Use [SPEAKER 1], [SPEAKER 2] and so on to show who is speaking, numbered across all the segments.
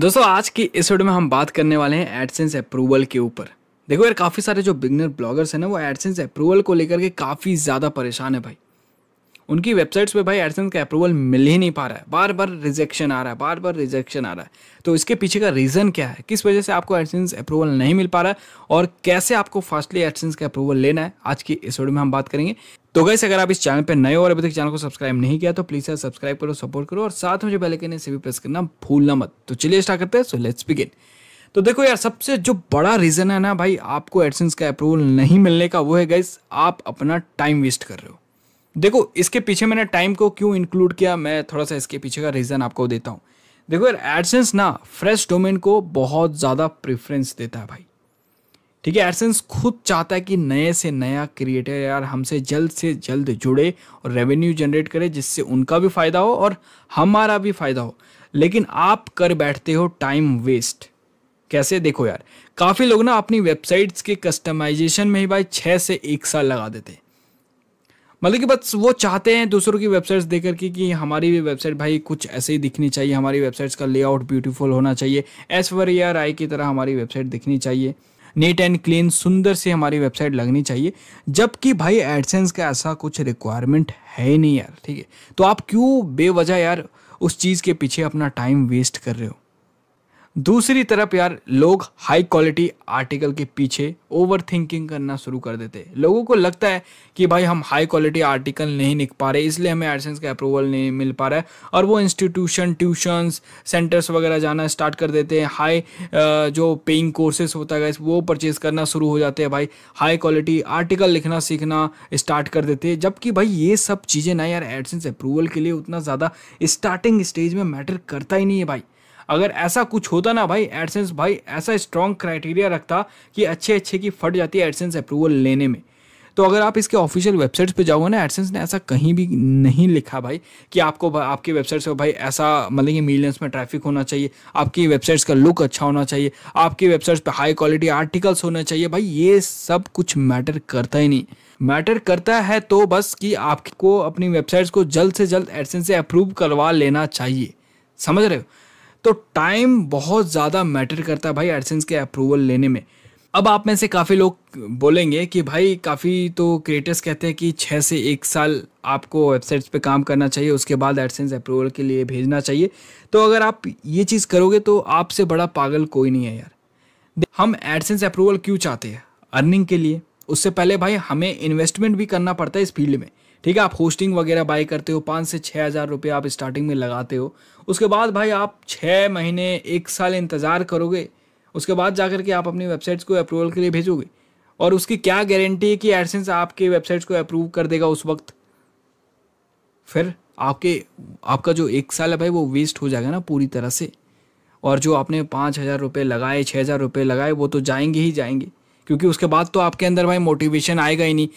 [SPEAKER 1] दोस्तों आज की इस वीडियो में हम बात करने वाले हैं एडसेंस अप्रूवल के ऊपर देखो यार काफ़ी सारे जो बिगनर ब्लॉगर्स हैं ना वो एडसेंस अप्रूवल को लेकर के काफ़ी ज़्यादा परेशान है भाई उनकी वेबसाइट्स पे भाई एडसेंस का अप्रूवल मिल ही नहीं पा रहा है बार बार रिजेक्शन आ रहा है बार बार रिजेक्शन आ रहा है तो इसके पीछे का रीज़न क्या है किस वजह से आपको एडसेंस अप्रूवल नहीं मिल पा रहा है और कैसे आपको फास्टली एडसेंस का अप्रूवल लेना है आज की इस वीडियो में हम बात करेंगे तो गैस अगर आप इस चैनल पर नए हो और अभी तक चैनल को सब्सक्राइब नहीं किया तो प्लीज़ सब्सक्राइब करो सपोर्ट करो और साथ में जो पहले कहने से भी प्रेस करना भूलना मत तो चलिए स्टार्ट करते हैं सो लेट्स बिगिन तो देखो यार सबसे जो बड़ा रीज़न है ना भाई आपको एडसेंस का अप्रूवल नहीं मिलने का वो है गैस आप अपना टाइम वेस्ट कर रहे हो देखो इसके पीछे मैंने टाइम को क्यों इंक्लूड किया मैं थोड़ा सा इसके पीछे का रीज़न आपको देता हूँ देखो यार एडसेंस ना फ्रेश डोमेन को बहुत ज़्यादा प्रेफरेंस देता है भाई ठीक है एडसेंस खुद चाहता है कि नए से नया क्रिएटर यार हमसे जल्द से जल्द जुड़े और रेवेन्यू जनरेट करे जिससे उनका भी फ़ायदा हो और हमारा भी फ़ायदा हो लेकिन आप कर बैठते हो टाइम वेस्ट कैसे देखो यार काफ़ी लोग ना अपनी वेबसाइट्स के कस्टमाइजेशन में ही भाई छः से एक साल लगा देते हैं मतलब कि बस वो चाहते हैं दूसरों की वेबसाइट्स देख करके कि हमारी भी वेबसाइट भाई कुछ ऐसे ही दिखनी चाहिए हमारी वेबसाइट्स का लेआउट ब्यूटीफुल होना चाहिए एस वर ईयर आई की तरह हमारी वेबसाइट दिखनी चाहिए नीट एंड क्लीन सुंदर से हमारी वेबसाइट लगनी चाहिए जबकि भाई एडसेंस का ऐसा कुछ रिक्वायरमेंट है ही नहीं यार ठीक है तो आप क्यों बेवजह यार उस चीज़ के पीछे अपना टाइम वेस्ट कर रहे हो दूसरी तरफ यार लोग हाई क्वालिटी आर्टिकल के पीछे ओवर थिंकिंग करना शुरू कर देते लोगों को लगता है कि भाई हम हाई क्वालिटी आर्टिकल नहीं लिख पा रहे इसलिए हमें एडसेंस का अप्रूवल नहीं मिल पा रहा है और वो इंस्टीट्यूशन ट्यूशंस सेंटर्स वगैरह जाना स्टार्ट कर देते हैं हाई जो पेइंग कोर्सेस होता है वो परचेज करना शुरू हो जाते हैं भाई हाई क्वालिटी आर्टिकल लिखना सीखना स्टार्ट कर देते हैं जबकि भाई ये सब चीज़ें ना यार एडसेंस अप्रूवल के लिए उतना ज़्यादा स्टार्टिंग स्टेज में मैटर करता ही नहीं है भाई अगर ऐसा कुछ होता ना भाई एडसेंस भाई ऐसा स्ट्रॉन्ग क्राइटेरिया रखता कि अच्छे अच्छे की फट जाती है एडसेंस अप्रूवल लेने में तो अगर आप इसके ऑफिशियल वेबसाइट्स पे जाओगे ना एडसेंस ने ऐसा कहीं भी नहीं लिखा भाई कि आपको आपके वेबसाइट्स पर भाई ऐसा मतलब कि मिलियंस में ट्रैफिक होना चाहिए आपकी वेबसाइट्स का लुक अच्छा होना चाहिए आपकी वेबसाइट्स पे हाई क्वालिटी आर्टिकल्स होने चाहिए भाई ये सब कुछ मैटर करता ही नहीं मैटर करता है तो बस कि आपको अपनी वेबसाइट्स को जल्द से जल्द एडसेंस से अप्रूव करवा लेना चाहिए समझ रहे हो तो टाइम बहुत ज़्यादा मैटर करता है भाई एडसेंस के अप्रूवल लेने में अब आप में से काफ़ी लोग बोलेंगे कि भाई काफ़ी तो क्रिएटर्स कहते हैं कि छः से एक साल आपको वेबसाइट्स पे काम करना चाहिए उसके बाद एडसेंस अप्रूवल के लिए भेजना चाहिए तो अगर आप ये चीज़ करोगे तो आपसे बड़ा पागल कोई नहीं है यार हम एडसेंस अप्रूवल क्यों चाहते हैं अर्निंग के लिए उससे पहले भाई हमें इन्वेस्टमेंट भी करना पड़ता है इस फील्ड में ठीक है आप होस्टिंग वगैरह बाई करते हो पाँच से छः हज़ार रुपये आप स्टार्टिंग में लगाते हो उसके बाद भाई आप छः महीने एक साल इंतज़ार करोगे उसके बाद जा के आप अपनी वेबसाइट्स को अप्रूवल के लिए भेजोगे और उसकी क्या गारंटी है कि एडसेंस आपके वेबसाइट्स को अप्रूव कर देगा उस वक्त फिर आपके आपका जो एक साल है भाई वो वेस्ट हो जाएगा ना पूरी तरह से और जो आपने पाँच हज़ार रुपये लगाए छः हज़ार रुपये लगाए वो तो जाएंगे ही जाएंगे क्योंकि उसके बाद तो आपके अंदर भाई मोटिवेशन आएगा ही नहीं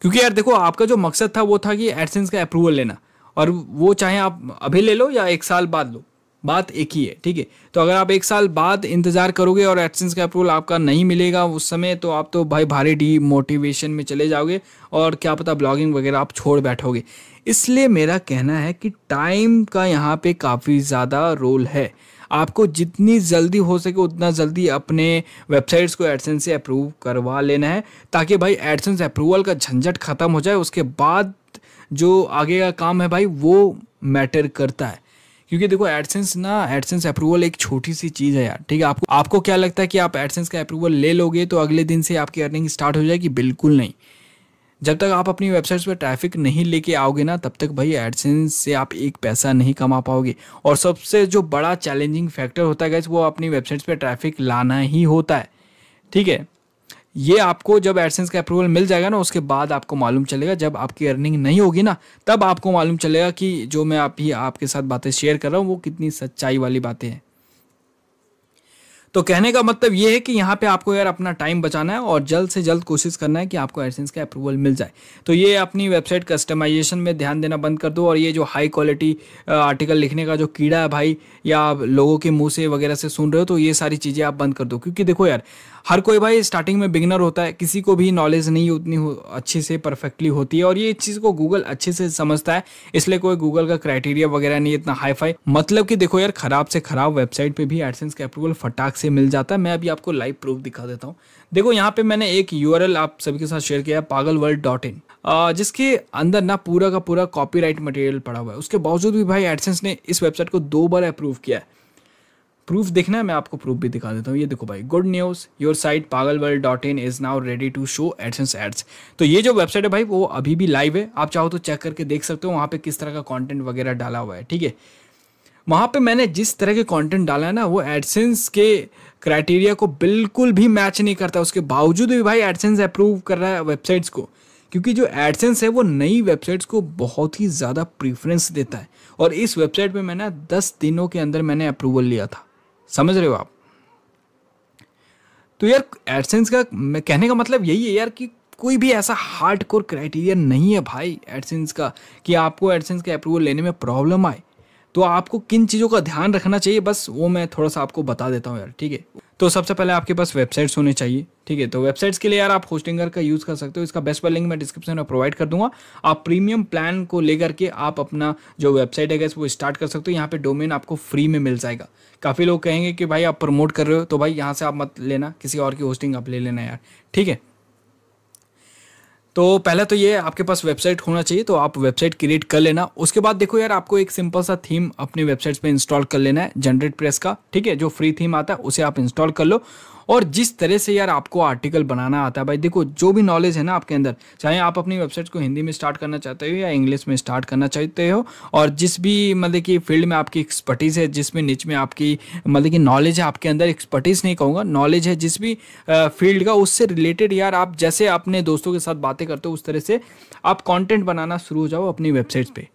[SPEAKER 1] क्योंकि यार देखो आपका जो मकसद था वो था कि एडसेंस का अप्रूवल लेना और वो चाहे आप अभी ले लो या एक साल बाद लो बात एक ही है ठीक है तो अगर आप एक साल बाद इंतज़ार करोगे और एडसेंस का अप्रूवल आपका नहीं मिलेगा उस समय तो आप तो भाई भारी डी मोटिवेशन में चले जाओगे और क्या पता ब्लॉगिंग वगैरह आप छोड़ बैठोगे इसलिए मेरा कहना है कि टाइम का यहाँ पे काफ़ी ज़्यादा रोल है आपको जितनी जल्दी हो सके उतना जल्दी अपने वेबसाइट्स को एडसेंस से अप्रूव करवा लेना है ताकि भाई एडसेंस अप्रूवल का झंझट ख़त्म हो जाए उसके बाद जो आगे का काम है भाई वो मैटर करता है क्योंकि देखो एडसेंस ना एडसेंस अप्रूवल एक छोटी सी चीज़ है यार ठीक है आपको आपको क्या लगता है कि आप एडसेंस का अप्रूवल ले लोगे तो अगले दिन से आपकी अर्निंग स्टार्ट हो जाएगी बिल्कुल नहीं जब तक आप अपनी वेबसाइट्स पर ट्रैफिक नहीं लेके आओगे ना तब तक भाई एडसेंस से आप एक पैसा नहीं कमा पाओगे और सबसे जो बड़ा चैलेंजिंग फैक्टर होता है गैस वो अपनी वेबसाइट्स पर ट्रैफिक लाना ही होता है ठीक है ये आपको जब एडसेंस का अप्रूवल मिल जाएगा ना उसके बाद आपको मालूम चलेगा जब आपकी अर्निंग नहीं होगी ना तब आपको मालूम चलेगा कि जो मैं अभी आपके साथ बातें शेयर कर रहा हूँ वो कितनी सच्चाई वाली बातें हैं तो कहने का मतलब ये है कि यहाँ पे आपको यार अपना टाइम बचाना है और जल्द से जल्द कोशिश करना है कि आपको एडसेंस का अप्रूवल मिल जाए तो ये अपनी वेबसाइट कस्टमाइजेशन में ध्यान देना बंद कर दो और ये जो हाई क्वालिटी आर्टिकल लिखने का जो कीड़ा है भाई या आप लोगों के मुँह से वगैरह से सुन रहे हो तो ये सारी चीज़ें आप बंद कर दो क्योंकि देखो यार हर कोई भाई स्टार्टिंग में बिगनर होता है किसी को भी नॉलेज नहीं उतनी हो, अच्छे से परफेक्टली होती है और ये चीज़ को गूगल अच्छे से समझता है इसलिए कोई गूगल का क्राइटेरिया वगैरह नहीं इतना हाई फाई मतलब कि देखो यार खराब से खराब वेबसाइट पे भी एडसेंस का अप्रूवल फटाक से मिल जाता है मैं अभी आपको लाइव प्रूफ दिखा देता हूँ देखो यहाँ पे मैंने एक यू आप सभी के साथ शेयर किया है पागल वर्ल्ड डॉट इन जिसके अंदर ना पूरा का पूरा कॉपीराइट मटेरियल पड़ा हुआ है उसके बावजूद भी भाई एडसेंस ने इस वेबसाइट को दो बार अप्रूव किया है प्रूफ देखना है मैं आपको प्रूफ भी दिखा देता हूँ ये देखो भाई good news your site Pagal world dot in is now ready to show AdSense ads तो ये जो वेबसाइट है भाई वो अभी भी लाइव है आप चाहो तो चेक करके देख सकते हो वहाँ पे किस तरह का कंटेंट वगैरह डाला हुआ है ठीक है वहाँ पे मैंने जिस तरह के कंटेंट डाला है ना वो एडसेंस के क्राइटेरिया को बिल्कुल भी मैच नहीं करता उसके बावजूद भी भाई एडसेंस अप्रूव कर रहा है वेबसाइट्स को क्योंकि जो एडसेंस है वो नई वेबसाइट्स को बहुत ही ज़्यादा प्रीफरेंस देता है और इस वेबसाइट पे मैंने दस दिनों के अंदर मैंने अप्रूवल लिया था समझ रहे हो आप तो यार एडसेंस का कहने का मतलब यही है यार कि कोई भी ऐसा हार्ड कोर क्राइटेरिया नहीं है भाई एडसेंस का कि आपको एडसेंस का अप्रूवल लेने में प्रॉब्लम आए तो आपको किन चीज़ों का ध्यान रखना चाहिए बस वो मैं थोड़ा सा आपको बता देता हूँ यार ठीक है तो सबसे पहले आपके पास वेबसाइट्स होने चाहिए ठीक है तो वेबसाइट्स के लिए यार आप होस्टिंगर का यूज़ कर सकते हो इसका बेस्ट पर लिंक मैं डिस्क्रिप्शन में प्रोवाइड कर दूंगा आप प्रीमियम प्लान को लेकर के आप अपना जो वेबसाइट है वो स्टार्ट कर सकते हो यहाँ पे डोमेन आपको फ्री में मिल जाएगा काफ़ी लोग कहेंगे कि भाई आप प्रमोट कर रहे हो तो भाई यहाँ से आप मत लेना किसी और की होस्टिंग आप ले लेना यार ठीक है तो पहले तो ये आपके पास वेबसाइट होना चाहिए तो आप वेबसाइट क्रिएट कर लेना उसके बाद देखो यार आपको एक सिंपल सा थीम अपनी वेबसाइट्स पे इंस्टॉल कर लेना है जनरेट प्रेस का ठीक है जो फ्री थीम आता है उसे आप इंस्टॉल कर लो और जिस तरह से यार आपको आर्टिकल बनाना आता है भाई देखो जो भी नॉलेज है ना आपके अंदर चाहे आप अपनी वेबसाइट को हिंदी में स्टार्ट करना चाहते हो या इंग्लिश में स्टार्ट करना चाहते हो और जिस भी मतलब कि फील्ड में आपकी एक्सपर्टीज़ है जिसमें नीच में आपकी मतलब कि नॉलेज है आपके अंदर एक्सपर्टीज़ नहीं कहूँगा नॉलेज है जिस भी फील्ड का उससे रिलेटेड यार आप जैसे अपने दोस्तों के साथ बातें करते हो उस तरह से आप कॉन्टेंट बनाना शुरू हो जाओ अपनी वेबसाइट्स पर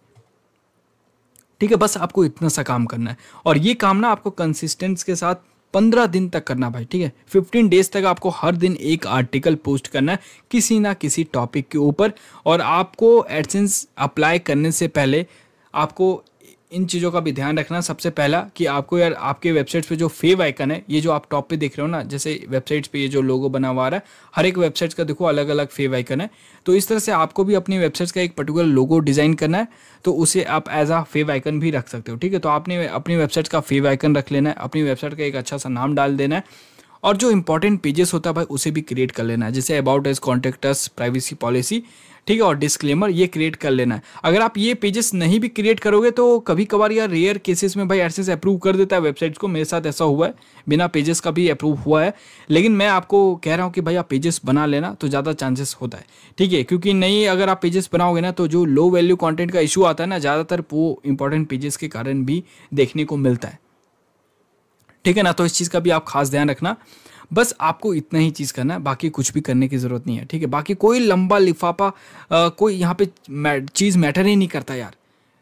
[SPEAKER 1] ठीक है बस आपको इतना सा काम करना है और ये काम ना आपको कंसिस्टेंस के साथ पंद्रह दिन तक करना भाई ठीक है फिफ्टीन डेज तक आपको हर दिन एक आर्टिकल पोस्ट करना है किसी ना किसी टॉपिक के ऊपर और आपको एडसेंस अप्लाई करने से पहले आपको इन चीज़ों का भी ध्यान रखना सबसे पहला कि आपको यार आपके वेबसाइट्स पे जो फेव आइकन है ये जो आप टॉप पे देख रहे हो ना जैसे वेबसाइट्स पे ये जो लोगो बना हुआ आ रहा है हर एक वेबसाइट्स का देखो अलग अलग फेव आइकन है तो इस तरह से आपको भी अपनी वेबसाइट्स का एक पर्टिकुलर लोगो डिज़ाइन करना है तो उसे आप एज आ फेव आइकन भी रख सकते हो ठीक है तो आपने अपनी वेबसाइट का फेव आइकन रख लेना है अपनी वेबसाइट का एक अच्छा सा नाम डाल देना है और जो इंपॉर्टेंट पेजेस होता है भाई उसे भी क्रिएट कर लेना है जैसे about us contactors privacy policy ठीक है और डिस्क्लेमर ये क्रिएट कर लेना है अगर आप ये पेजेस नहीं भी क्रिएट करोगे तो कभी कभार यार रेयर केसेस में भाई एडसेस अप्रूव कर देता है वेबसाइट्स को मेरे साथ ऐसा हुआ है बिना पेजेस का भी अप्रूव हुआ है लेकिन मैं आपको कह रहा हूँ कि भाई आप पेजेस बना लेना तो ज़्यादा चांसेस होता है ठीक है क्योंकि नहीं अगर आप पेजेस बनाओगे ना तो जो लो वैल्यू कॉन्टेंट का इशू आता है ना ज़्यादातर वो इंपॉर्टेंट पेजेस के कारण भी देखने को मिलता है ठीक है ना तो इस चीज़ का भी आप खास ध्यान रखना बस आपको इतना ही चीज़ करना है बाकी कुछ भी करने की ज़रूरत नहीं है ठीक है बाकी कोई लंबा लिफाफा कोई यहाँ पे चीज़ मैटर ही नहीं करता यार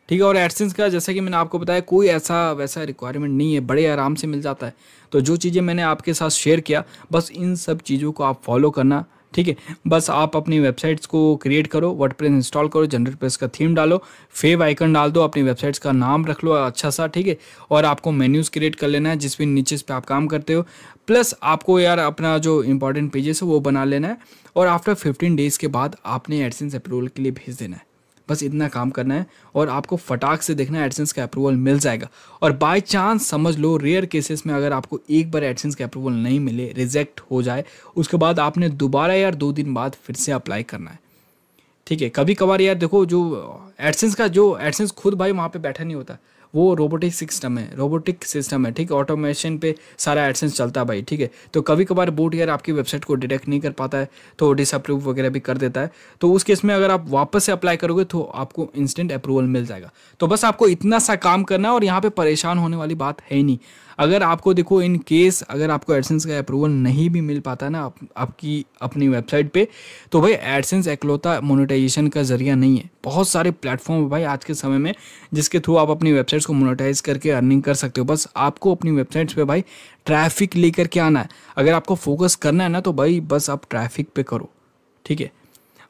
[SPEAKER 1] ठीक है और एडसेंस का जैसा कि मैंने आपको बताया कोई ऐसा वैसा रिक्वायरमेंट नहीं है बड़े आराम से मिल जाता है तो जो चीज़ें मैंने आपके साथ शेयर किया बस इन सब चीज़ों को आप फॉलो करना ठीक है बस आप अपनी वेबसाइट्स को क्रिएट करो वर्ड इंस्टॉल करो जनरल प्रेस का थीम डालो फेव आइकन डाल दो अपनी वेबसाइट्स का नाम रख लो अच्छा सा ठीक है और आपको मेन्यूज़ क्रिएट कर लेना है जिस भी नीचे पे आप काम करते हो प्लस आपको यार अपना जो इंपॉर्टेंट पेजेस है वो बना लेना है और आफ्टर फिफ्टीन डेज़ के बाद आपने एडसेंस अप्रूवल के लिए भेज देना है बस इतना काम करना है और आपको फटाक से देखना एडसेंस का अप्रूवल मिल जाएगा और बाय चांस समझ लो रेयर केसेस में अगर आपको एक बार एडसेंस का अप्रूवल नहीं मिले रिजेक्ट हो जाए उसके बाद आपने दोबारा यार दो दिन बाद फिर से अप्लाई करना है ठीक है कभी कभार यार देखो जो एडसेंस का जो एडसेंस खुद भाई वहाँ पर बैठा नहीं होता वो रोबोटिक सिस्टम है रोबोटिक सिस्टम है ठीक है ऑटोमेशन पे सारा एडसेंस चलता है भाई ठीक है तो कभी कभार बूट यार आपकी वेबसाइट को डिटेक्ट नहीं कर पाता है तो डिसअप्रूव वगैरह भी कर देता है तो उस केस में अगर आप वापस से अप्लाई करोगे तो आपको इंस्टेंट अप्रूवल मिल जाएगा तो बस आपको इतना सा काम करना है और यहाँ पर परेशान होने वाली बात है नहीं अगर आपको देखो इन केस अगर आपको एडसेंस का अप्रूवल नहीं भी मिल पाता ना आप, आपकी अपनी वेबसाइट पे तो भाई एडसेंस एकलौता मोनेटाइजेशन का जरिया नहीं है बहुत सारे प्लेटफॉर्म भाई आज के समय में जिसके थ्रू आप अपनी वेबसाइट्स को मोनेटाइज करके अर्निंग कर सकते हो बस आपको अपनी वेबसाइट्स पर भाई ट्रैफिक लेकर के आना है अगर आपको फोकस करना है ना तो भाई बस आप ट्रैफिक पे करो ठीक है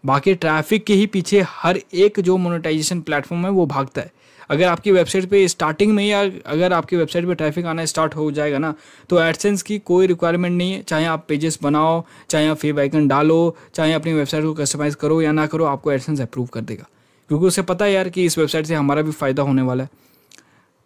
[SPEAKER 1] बाकी ट्रैफिक के ही पीछे हर एक जो मोनेटाइजेशन प्लेटफॉर्म है वो भागता है अगर आपकी वेबसाइट पे स्टार्टिंग में ही अगर आपकी वेबसाइट पे ट्रैफिक आना स्टार्ट हो जाएगा ना तो एडसेंस की कोई रिक्वायरमेंट नहीं है चाहे आप पेजेस बनाओ चाहे आप फेब आइकन डालो चाहे अपनी वेबसाइट को कस्टमाइज़ करो या ना करो आपको एडसेंस अप्रूव कर देगा क्योंकि उसे पता है यार कि इस वेबसाइट से हमारा भी फ़ायदा होने वाला है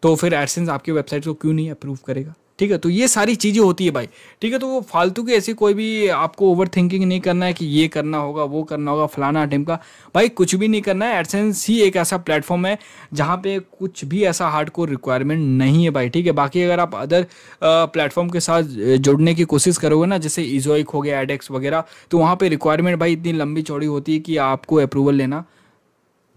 [SPEAKER 1] तो फिर एडसेंस आपकी वेबसाइट को क्यों नहीं अप्रूव करेगा ठीक है तो ये सारी चीज़ें होती है भाई ठीक है तो वो फालतू की ऐसी कोई भी आपको ओवर थिंकिंग नहीं करना है कि ये करना होगा वो करना होगा फलाना का भाई कुछ भी नहीं करना है एडसेंस ही एक ऐसा प्लेटफॉर्म है जहाँ पे कुछ भी ऐसा हार्ड कोर रिक्वायरमेंट नहीं है भाई ठीक है बाकी अगर आप अदर प्लेटफॉर्म के साथ जुड़ने की कोशिश करोगे ना जैसे इजोइक हो गया एडेक्स वगैरह तो वहाँ पर रिक्वायरमेंट भाई इतनी लंबी चौड़ी होती है कि आपको अप्रूवल लेना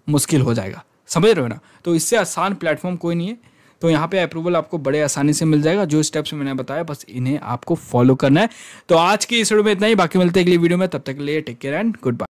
[SPEAKER 1] मुश्किल हो जाएगा समझ रहे हो ना तो इससे आसान प्लेटफॉर्म कोई नहीं है तो यहाँ पे अप्रूवल आपको बड़े आसानी से मिल जाएगा जो स्टेप्स मैंने बताया बस इन्हें आपको फॉलो करना है तो आज की इस वीडियो में इतना ही बाकी मिलते अगली वीडियो में तब तक के लिए take care and good bye